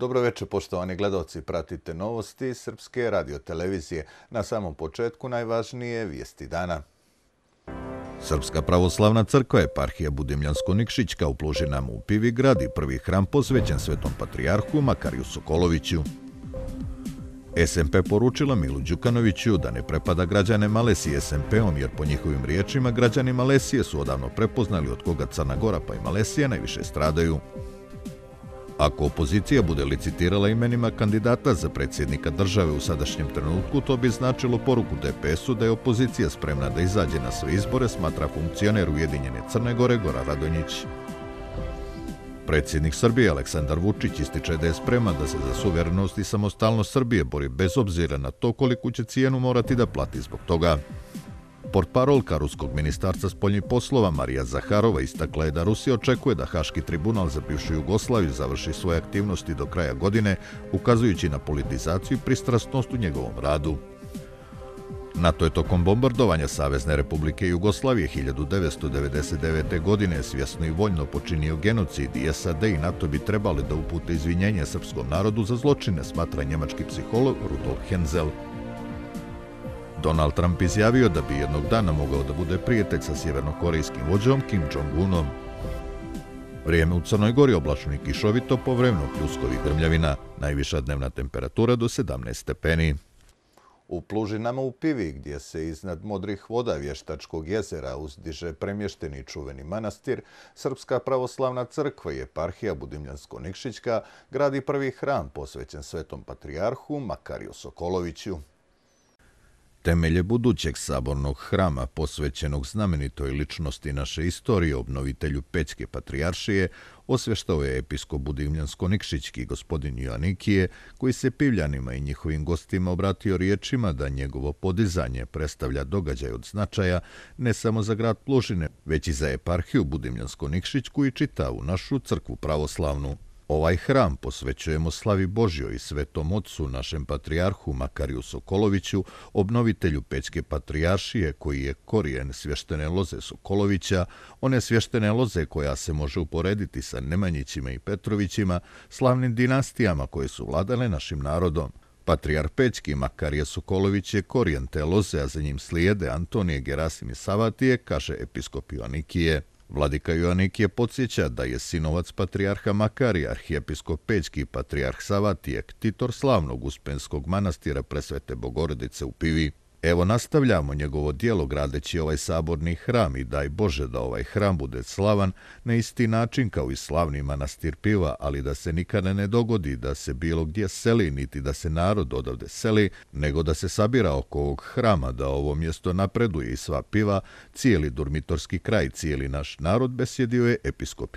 Dobro večer, poštovani gledalci. Pratite novosti Srpske radio televizije. Na samom početku najvažnije vijesti dana. Srpska pravoslavna crkva je parhija Budimljansko-Nikšićka u Plužinama u Pivigrad i prvi hram posvećen svetom patrijarhu Makariju Sokoloviću. SMP poručila Milu Đukanoviću da ne prepada građane Malesije SMP-om, jer po njihovim riječima građani Malesije su odavno prepoznali od koga Crna Gora pa i Malesije najviše stradaju. Ako opozicija bude licitirala imenima kandidata za predsjednika države u sadašnjem trenutku, to bi značilo poruku DPS-u da je opozicija spremna da izađe na sve izbore, smatra funkcioner Ujedinjene Crne Gore Gora Radonjić. Predsjednik Srbije Aleksandar Vučić ističe da je spreman da se za suverenost i samostalnost Srbije bori bez obzira na to koliku će cijenu morati da plati zbog toga. Portparolka Ruskog ministarstva spoljnih poslova Marija Zaharova istakla je da Rusija očekuje da Haški tribunal za bivšu Jugoslaviju završi svoje aktivnosti do kraja godine, ukazujući na politizaciju i pristrasnost u njegovom radu. NATO je tokom bombardovanja Savezne republike Jugoslavije 1999. godine svjesno i voljno počinio genocid i SAD i NATO bi trebali da upute izvinjenje srpskom narodu za zločine, smatra njemački psiholog Rudolf Henzel. Donald Trump izjavio da bi jednog dana mogao da bude prijatelj sa sjevernokorejskim vođom Kim Jong-unom. Vrijeme u Crnoj Gori oblačno i kišovito po pljuskovi grmljavina. Najviša dnevna temperatura do 17 stepeni. U Plužinama u Pivi, gdje se iznad modrih voda Vještačkog jezera uzdiže premješteni čuveni manastir, Srpska pravoslavna crkva i eparhija Budimljansko-Nikšićka gradi prvi hram posvećen svetom patrijarhu Makariju Sokoloviću. Temelje budućeg sabornog hrama, posvećenog znamenitoj ličnosti naše istorije, obnovitelju Pećke patrijaršije, osveštao je episkop budimljansko nikšićki gospodin Joanikije, koji se pivljanima i njihovim gostima obratio riječima da njegovo podizanje predstavlja događaj od značaja ne samo za grad Plužine, već i za eparhiju budimljansko nikšićku i čitavu našu crkvu pravoslavnu. Ovaj hram posvećujemo slavi Božjoj i svetom otcu našem patrijarhu Makariju Sokoloviću, obnovitelju Pećke patrijaršije koji je korijen svještene loze Sokolovića, one svještene loze koja se može uporediti sa Nemanjićima i Petrovićima, slavnim dinastijama koje su vladale našim narodom. Patrijar Pećki Makarije Sokolović je korijen te loze, a za njim slijede Antonije Gerasim i Savatije, kaže episkop Joanikije. Vladika Joannik je podsjeća da je sinovac patrijarha Makari, arhijepiskop Pećki i patrijarh Savatije, titor slavnog uspenskog manastira presvete Bogorodice u Pivi. Evo nastavljamo njegovo dijelo gradeći ovaj saborni hram i daj Bože da ovaj hram bude slavan na isti način kao i slavni manastir piva, ali da se nikada ne dogodi da se bilo gdje seli niti da se narod odavde seli, nego da se sabira oko ovog hrama da ovo mjesto napreduje i sva piva, cijeli durmitorski kraj, cijeli naš narod besjedio je episkop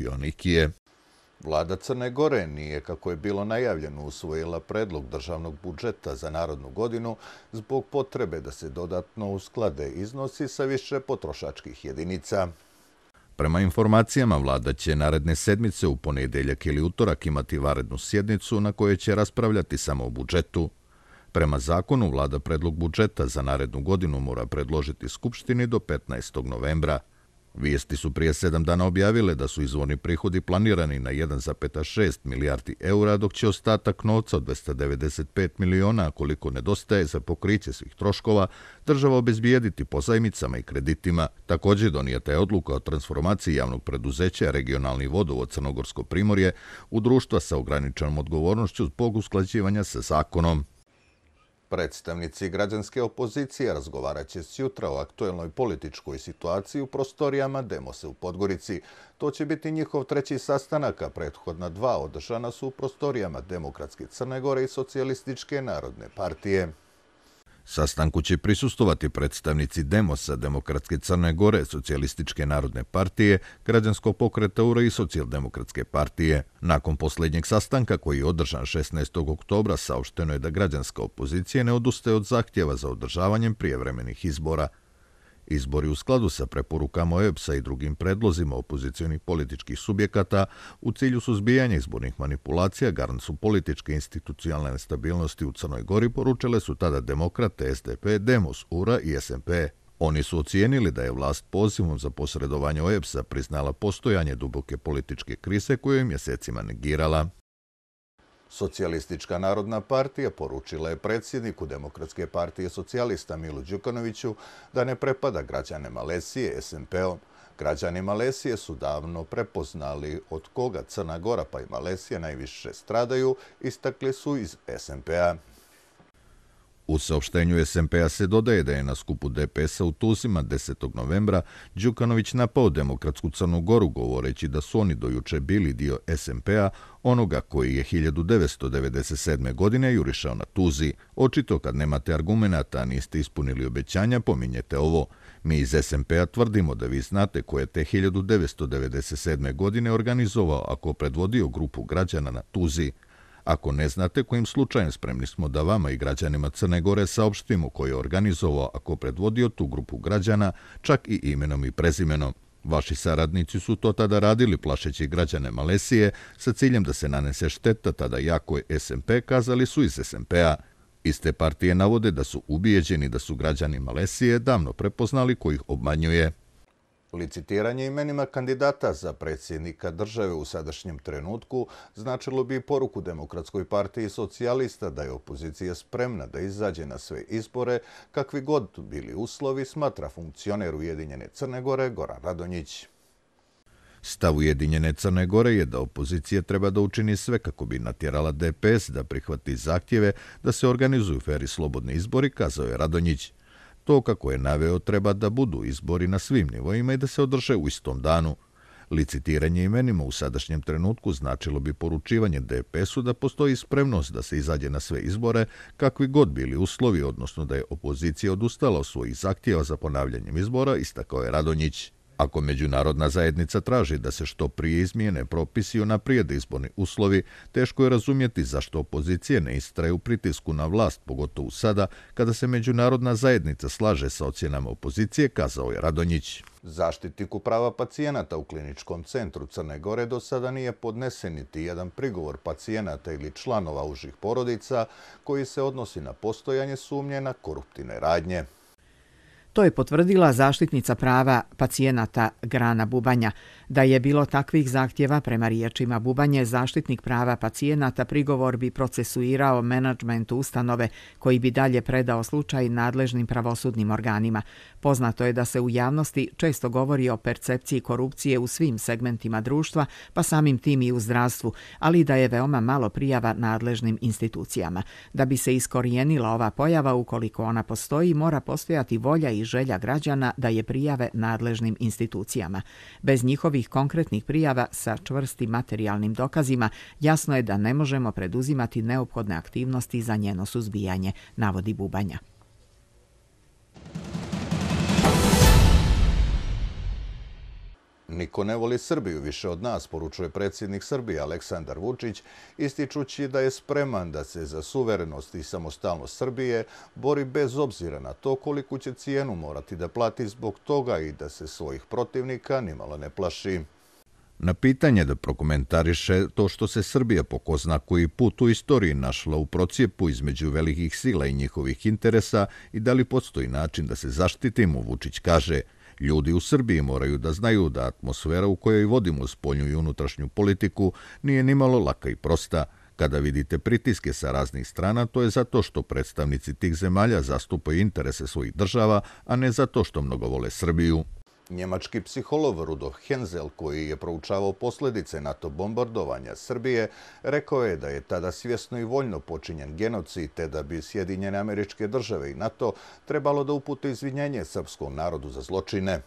Vlada Crne Gore nije, kako je bilo najavljeno, usvojila predlog državnog budžeta za narodnu godinu zbog potrebe da se dodatno usklade iznosi sa više potrošačkih jedinica. Prema informacijama, vlada će naredne sedmice u ponedeljak ili utorak imati varednu sjednicu na kojoj će raspravljati samo o budžetu. Prema zakonu, vlada predlog budžeta za narednu godinu mora predložiti Skupštini do 15. novembra – Vijesti su prije sedam dana objavile da su izvorni prihodi planirani na 1,6 milijardi eura, dok će ostatak novca od 295 miliona, koliko nedostaje za pokriće svih troškova, država obezbijediti pozajmicama i kreditima. Također donijeta je odluka o transformaciji javnog preduzeća regionalni vodovod Crnogorsko primorje u društva sa ograničenom odgovornošću zbog usklađivanja sa zakonom. Predstavnici građanske opozicije razgovarat će s jutra o aktuelnoj političkoj situaciji u prostorijama Demose u Podgorici. To će biti njihov treći sastanak, a prethodna dva održana su u prostorijama Demokratske Crne Gore i Socijalističke narodne partije. Sastanku će prisustovati predstavnici Demosa, Demokratske Crne Gore, Socijalističke narodne partije, Građanskog pokreta URA i Socijaldemokratske partije. Nakon posljednjeg sastanka koji je održan 16. oktobra, saopšteno je da građanska opozicija ne odustaje od zahtjeva za održavanjem prijevremenih izbora. Izbori u skladu sa preporukama OEBS-a i drugim predlozima opozicijonih političkih subjekata u cilju suzbijanja izbornih manipulacija garancu političke i institucionalne stabilnosti u Crnoj Gori poručile su tada Demokrate, SDP, Demos, URA i SMP. Oni su ocijenili da je vlast pozivom za posredovanje OEBS-a priznala postojanje duboke političke krise koju je mjesecima negirala. Socijalistička narodna partija poručila je predsjedniku Demokratske partije socijalista Milu Đukanoviću da ne prepada građane Malesije SNP-om. Građani Malesije su davno prepoznali od koga Crna Gora pa i Malesije najviše stradaju, istakli su iz SNP-a. U saopštenju SMP-a se dodaje da je na skupu DPS-a u Tuzima 10. novembra Đukanović napao Demokratsku Crnu Goru govoreći da su oni dojuče bili dio SMP-a, onoga koji je 1997. godine jurišao na Tuzi. Očito kad nemate argumenta, niste ispunili obećanja, pominjete ovo. Mi iz SMP-a tvrdimo da vi znate ko je te 1997. godine organizovao ako predvodio grupu građana na Tuzi. Ako ne znate kojim slučajem spremni smo da vama i građanima Crne Gore saopštimo koji je organizovao, ako predvodio tu grupu građana, čak i imenom i prezimenom. Vaši saradnici su to tada radili plašeći građane Malesije sa ciljem da se nanese šteta tada jako je SMP kazali su iz SMP-a. Iste partije navode da su ubijeđeni da su građani Malesije davno prepoznali kojih obmanjuje. Licitiranje imenima kandidata za predsjednika države u sadašnjem trenutku značilo bi poruku Demokratskoj partiji socijalista da je opozicija spremna da izađe na sve izbore kakvi god bili uslovi, smatra funkcioner Ujedinjene Crne Gore Goran Radonjić. Stav Ujedinjene Crne Gore je da opozicija treba da učini sve kako bi natjerala DPS da prihvati zahtjeve da se organizuju feri slobodni izbori, kazao je Radonjić. To kako je naveo treba da budu izbori na svim nivoima i da se održe u istom danu. Licitiranje imenima u sadašnjem trenutku značilo bi poručivanje DPS-u da postoji spremnost da se izađe na sve izbore kakvi god bili uslovi, odnosno da je opozicija odustala od svojih zahtjeva za ponavljanjem izbora, istakao je Radonjić. Ako međunarodna zajednica traži da se što prije izmijene propisi na naprijed izborni uslovi, teško je razumjeti zašto opozicije ne istraju pritisku na vlast, pogotovo sada, kada se međunarodna zajednica slaže sa ocjenama opozicije, kazao je Radonjić. Zaštitiku prava pacijenata u kliničkom centru Crne Gore do sada nije podnesen niti jedan prigovor pacijenata ili članova užih porodica koji se odnosi na postojanje sumnje na koruptine radnje. To je potvrdila zaštitnica prava pacijenata Grana Bubanja. Da je bilo takvih zahtjeva prema riječima Bubanje, zaštitnik prava pacijenata prigovor bi procesuirao menadžment ustanove koji bi dalje predao slučaj nadležnim pravosudnim organima. Poznato je da se u javnosti često govori o percepciji korupcije u svim segmentima društva, pa samim tim i u zdravstvu, ali da je veoma malo prijava nadležnim institucijama. Da bi se iskorijenila ova pojava, ukoliko ona postoji, mora postojati volja i želja građana da je prijave nadležnim institucijama. Bez njihovih ovih konkretnih prijava sa čvrstim materijalnim dokazima, jasno je da ne možemo preduzimati neophodne aktivnosti za njeno suzbijanje, navodi Bubanja. Niko ne voli Srbiju više od nas, poručuje predsjednik Srbije Aleksandar Vučić, ističući da je spreman da se za suverenost i samostalnost Srbije bori bez obzira na to koliko će cijenu morati da plati zbog toga i da se svojih protivnika nimalo ne plaši. Na pitanje da prokomentariše to što se Srbija po ko zna koji put u istoriji našla u procijepu između velikih sila i njihovih interesa i da li postoji način da se zaštitimo, Vučić kaže – Ljudi u Srbiji moraju da znaju da atmosfera u kojoj vodimo spoljnu i unutrašnju politiku nije ni malo laka i prosta. Kada vidite pritiske sa raznih strana, to je zato što predstavnici tih zemalja zastupaju interese svojih država, a ne zato što mnogo vole Srbiju. Njemački psiholog Rudolf Henzel, koji je proučavao posljedice NATO bombardovanja Srbije, rekao je da je tada svjesno i voljno počinjen genocid, te da bi Sjedinjene američke države i NATO trebalo da upute izvinjenje srpskom narodu za zločine.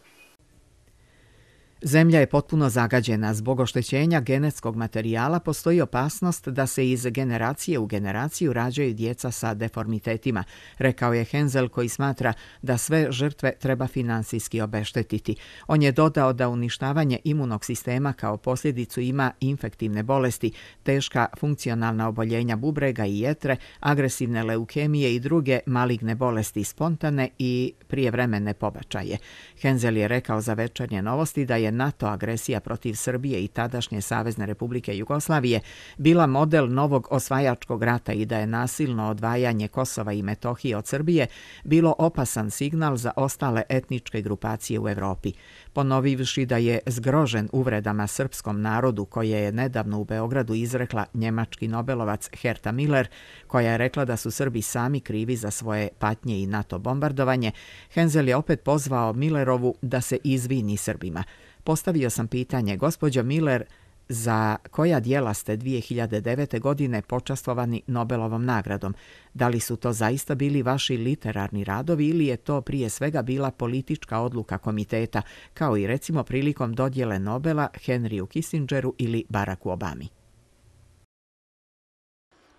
Zemlja je potpuno zagađena zbog oštećenja genetskog materijala, postoji opasnost da se iz generacije u generaciju rađaju djeca sa deformitetima, rekao je Henzel koji smatra da sve žrtve treba finansijski obeštetiti. On je dodao da uništavanje imunog sistema kao posljedicu ima infektivne bolesti, teška funkcionalna oboljenja bubrega i jetre, agresivne leukemije i druge maligne bolesti spontane i prijevremene pobačaje. Henzel je rekao za večernje novosti da je je NATO agresija protiv Srbije i tadašnje Savezne republike Jugoslavije bila model novog osvajačkog rata i da je nasilno odvajanje Kosova i Metohije od Srbije bilo opasan signal za ostale etničke grupacije u Evropi ponovivši da je zgrožen uvredama srpskom narodu koje je nedavno u Beogradu izrekla njemački Nobelovac Herta Miller, koja je rekla da su Srbi sami krivi za svoje patnje i NATO bombardovanje, Henzel je opet pozvao Millerovu da se izvini Srbima. Postavio sam pitanje, gospođo Miller, za koja dijela ste 2009. godine počastovani Nobelovom nagradom. Da li su to zaista bili vaši literarni radovi ili je to prije svega bila politička odluka komiteta, kao i recimo prilikom dodjele Nobela Henryu Kissingeru ili Baracku Obami?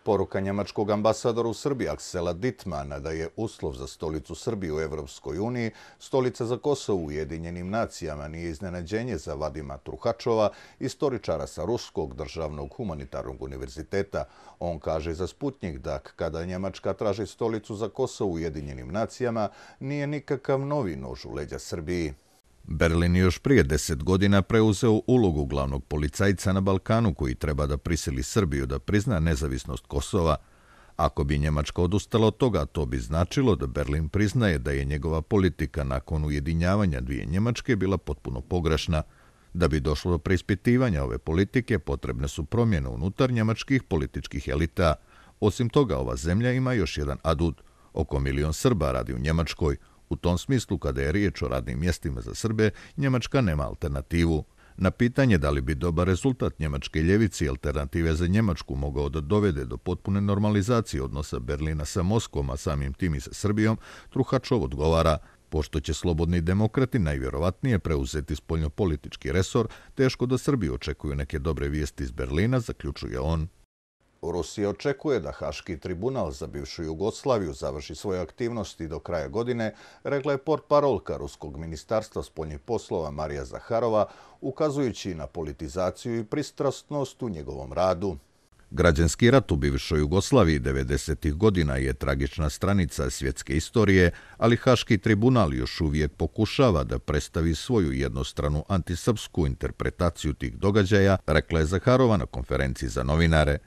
Poruka njemačkog ambasadora u Srbiji Aksela Ditmana da je uslov za stolicu Srbije u Evropskoj uniji, stolica za Kosovo u Ujedinjenim nacijama nije iznenađenje za Vadima Truhačova, istoričara sa Ruskog državnog humanitarnog univerziteta. On kaže za Sputnik da kada Njemačka traži stolicu za Kosovo u Ujedinjenim nacijama, nije nikakav novi nož u leđa Srbiji. Berlin je još prije deset godina preuzeo ulogu glavnog policajca na Balkanu koji treba da prisili Srbiju da prizna nezavisnost Kosova. Ako bi Njemačka odustala od toga, to bi značilo da Berlin priznaje da je njegova politika nakon ujedinjavanja dvije Njemačke bila potpuno pogrešna. Da bi došlo do preispitivanja ove politike, potrebne su promjene unutar njemačkih političkih elita. Osim toga, ova zemlja ima još jedan adut. Oko milion Srba radi u Njemačkoj, U tom smislu, kada je riječ o radnim mjestima za Srbe, Njemačka nema alternativu. Na pitanje da li bi dobar rezultat njemačke ljevici i alternative za Njemačku mogao da dovede do potpune normalizacije odnosa Berlina sa Moskom, a samim tim i sa Srbijom, Truhačov odgovara, pošto će slobodni demokrati najvjerovatnije preuzeti spoljnopolitički resor, teško da Srbi očekuju neke dobre vijesti iz Berlina, zaključuje on. Rusija očekuje da Haški tribunal za bivšu Jugoslaviju završi svoje aktivnosti do kraja godine, regla je port parolka Ruskog ministarstva spoljnih poslova Marija Zaharova, ukazujući na politizaciju i pristrastnost u njegovom radu. Građanski rat u bivšoj Jugoslaviji 90-ih godina je tragična stranica svjetske istorije, ali Haški tribunal još uvijek pokušava da predstavi svoju jednostranu antisrpsku interpretaciju tih događaja, rekla je Zaharova na konferenciji za novinare.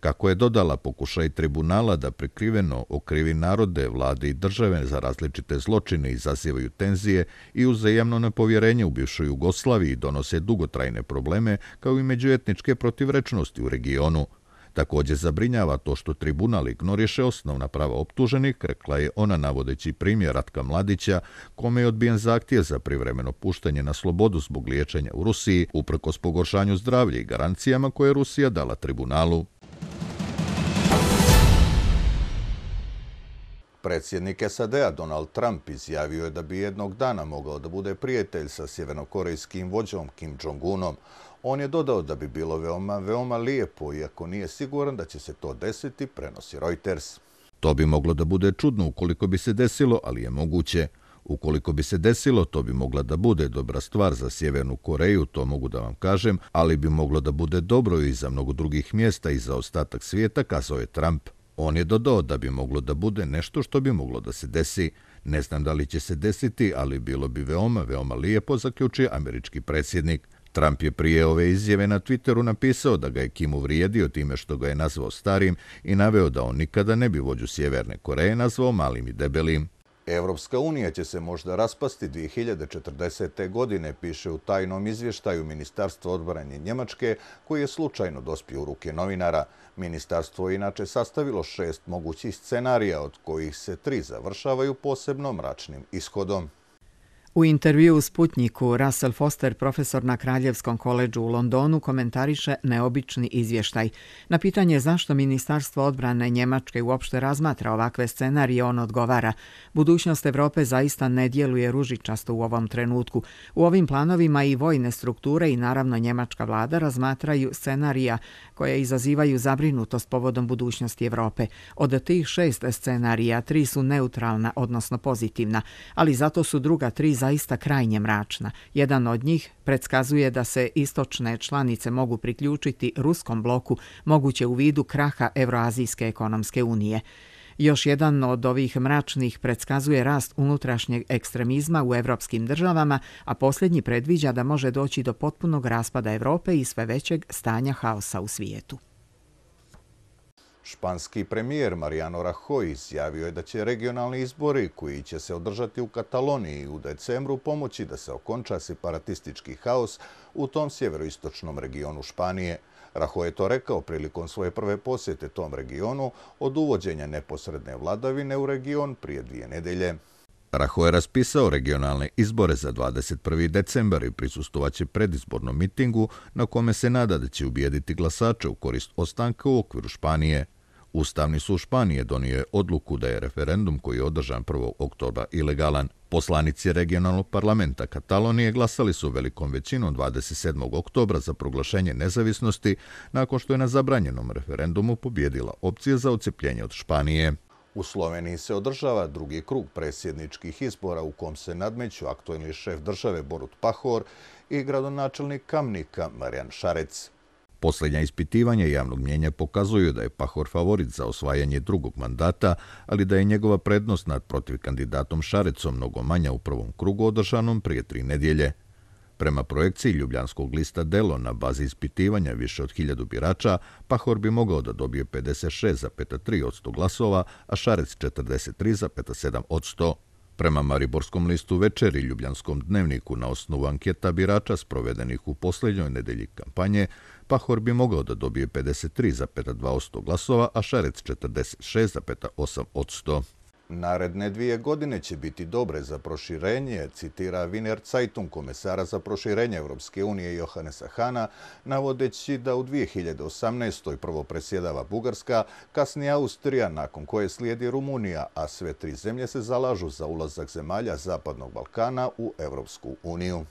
Kako je dodala pokušaj tribunala da prikriveno okrivi narode, vlade i države za različite zločine i zazivaju tenzije i uzajemno nepovjerenje u bivšoj Jugoslaviji donose dugotrajne probleme kao i međuetničke protivrečnosti u regionu. Također zabrinjava to što tribunal ignoriše osnovna prava optuženih, rekla je ona navodeći primjer Ratka Mladića, kome je odbijen zahtjev za privremeno puštanje na slobodu zbog liječenja u Rusiji, uprkos pogoršanju zdravlja i garancijama koje je Rusija dala tribunalu. Predsjednik SAD-a Donald Trump izjavio je da bi jednog dana mogao da bude prijatelj sa sjevernokorejskim vođom Kim Jong-unom. On je dodao da bi bilo veoma, veoma lijepo, iako nije siguran da će se to desiti, prenosi Reuters. To bi moglo da bude čudno ukoliko bi se desilo, ali je moguće. Ukoliko bi se desilo, to bi mogla da bude dobra stvar za Sjevernu Koreju, to mogu da vam kažem, ali bi moglo da bude dobro i za mnogo drugih mjesta i za ostatak svijeta, kazao je Trump. On je dodao da bi moglo da bude nešto što bi moglo da se desi. Ne znam da li će se desiti, ali bilo bi veoma, veoma lijepo, zaključio američki predsjednik. Trump je prije ove izjave na Twitteru napisao da ga je Kim uvrijedio time što ga je nazvao starim i naveo da on nikada ne bi vođu Sjeverne Koreje nazvao malim i debelim. Evropska unija će se možda raspasti 2040. godine, piše u tajnom izvještaju Ministarstvo odbranje Njemačke, koji je slučajno dospio u ruke novinara. Ministarstvo je inače sastavilo šest mogućih scenarija, od kojih se tri završavaju posebno mračnim ishodom. U intervju u Sputniku Russell Foster, profesor na Kraljevskom koleđu u Londonu, komentariše neobični izvještaj. Na pitanje zašto Ministarstvo odbrane Njemačke uopšte razmatra ovakve scenarije, on odgovara. Budućnost Evrope zaista ne djeluje ružičasto u ovom trenutku. U ovim planovima i vojne strukture i naravno Njemačka vlada razmatraju scenarija koje izazivaju zabrinutost povodom budućnosti Evrope. Od tih šest scenarija, tri su neutralna, odnosno pozitivna, ali zato su druga tri zaista krajnje mračna. Jedan od njih predskazuje da se istočne članice mogu priključiti ruskom bloku, moguće u vidu kraha Euroazijske ekonomske unije. Još jedan od ovih mračnih predskazuje rast unutrašnjeg ekstremizma u evropskim državama, a posljednji predviđa da može doći do potpunog raspada Evrope i sve većeg stanja haosa u svijetu. Španski premijer Mariano Rajoy izjavio je da će regionalni izbori koji će se održati u Kataloniji u decembru pomoći da se okonča separatistički haos u tom sjeveroistočnom regionu Španije. Rajoy je to rekao prilikom svoje prve posjete tom regionu od uvođenja neposredne vladavine u region prije dvije nedelje. Rajoy je raspisao regionalne izbore za 21. decembar i prisustovaće predizbornom mitingu na kome se nada da će ubijediti glasače u korist ostanka u okviru Španije. Ustavni su Španije donio je odluku da je referendum koji je održan 1. oktobra ilegalan. Poslanici regionalnog parlamenta Katalonije glasali su velikom većinom 27. oktobra za proglašenje nezavisnosti nakon što je na zabranjenom referendumu pobjedila opcija za ocepljenje od Španije. U Sloveniji se održava drugi krug presjedničkih izbora u kom se nadmeću aktualni šef države Borut Pahor i gradonačelnik Kamnika Marjan Šarec. Posljednja ispitivanja javnog mjenja pokazuju da je Pahor favorit za osvajanje drugog mandata, ali da je njegova prednost nad protiv kandidatom Šarecom mnogo manja u prvom krugu održanom prije tri nedjelje. Prema projekciji Ljubljanskog lista Delo na bazi ispitivanja više od hiljadu birača, Pahor bi mogao da dobije 56,3 glasova, a Šarec 43,7 Prema Mariborskom listu večeri Ljubljanskom dnevniku na osnovu anketa birača sprovedenih u posljednjoj nedelji kampanje, Pahor bi mogao da dobije 53,2% glasova, a Šarec 46,8%. Naredne dvije godine će biti dobre za proširenje, citira Wiener Zeitung komesara za proširenje Evropske unije Johanesa Hanna, navodeći da u 2018. prvo presjedava Bugarska, kasnije Austrija, nakon koje slijedi Rumunija, a sve tri zemlje se zalažu za ulazak zemalja Zapadnog Balkana u Evropsku uniju.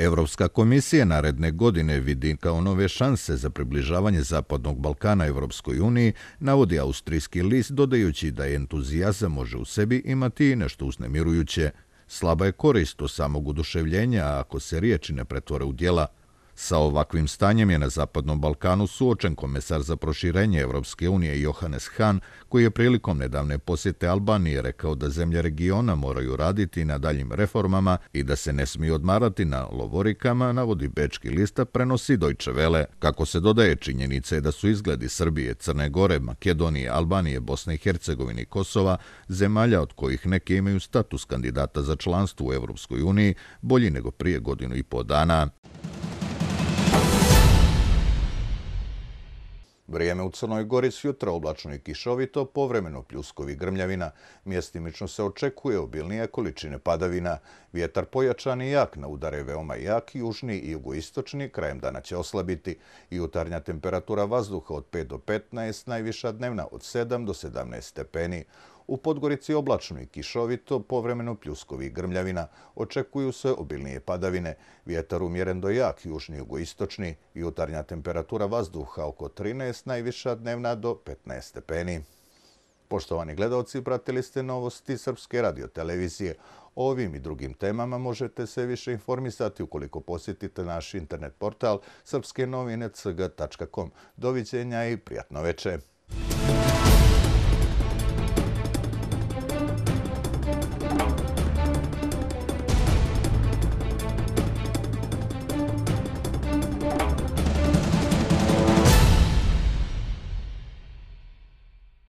Evropska komisija naredne godine vidi kao nove šanse za približavanje Zapadnog Balkana Evropskoj uniji, navodi austrijski list dodajući da je entuzijazam može u sebi imati i nešto uznemirujuće. Slaba je korist od samog oduševljenja ako se riječi ne pretvore u djela – Sa ovakvim stanjem je na Zapadnom Balkanu suočen komesar za proširenje Evropske unije Johannes Hahn, koji je prilikom nedavne posjete Albanije rekao da zemlje regiona moraju raditi na daljim reformama i da se ne smiju odmarati na lovorikama, navodi Bečki lista, prenosi Deutsche Welle. Kako se dodaje činjenice da su izgledi Srbije, Crne Gore, Makedonije, Albanije, Bosne i Hercegovine i Kosova, zemalja od kojih neke imaju status kandidata za članstvo u Evropskoj uniji, bolji nego prije godinu i po dana. Vrijeme u Crnoj Gori sutra oblačno i kišovito, povremeno pljuskovi grmljavina. Mjestimično se očekuje obilnije količine padavina. Vjetar pojačan i jak na udare veoma jak, južni i jugoistočni, krajem dana će oslabiti. Jutarnja temperatura vazduha od 5 do 15, najviša dnevna od 7 do 17 stepeni. U Podgorici oblačno i kišovito, povremeno pljuskovi i grmljavina. Očekuju se obilnije padavine. Vjetar umjeren do jak, južni i jugoistočni. Jutarnja temperatura vazduha oko 13, najviša dnevna do 15 stepeni. Poštovani gledalci, pratili ste novosti Srpske radiotelevizije. O ovim i drugim temama možete se više informisati ukoliko posjetite naš internet portal srpskenovine.cg.com. Doviđenja i prijatno večer!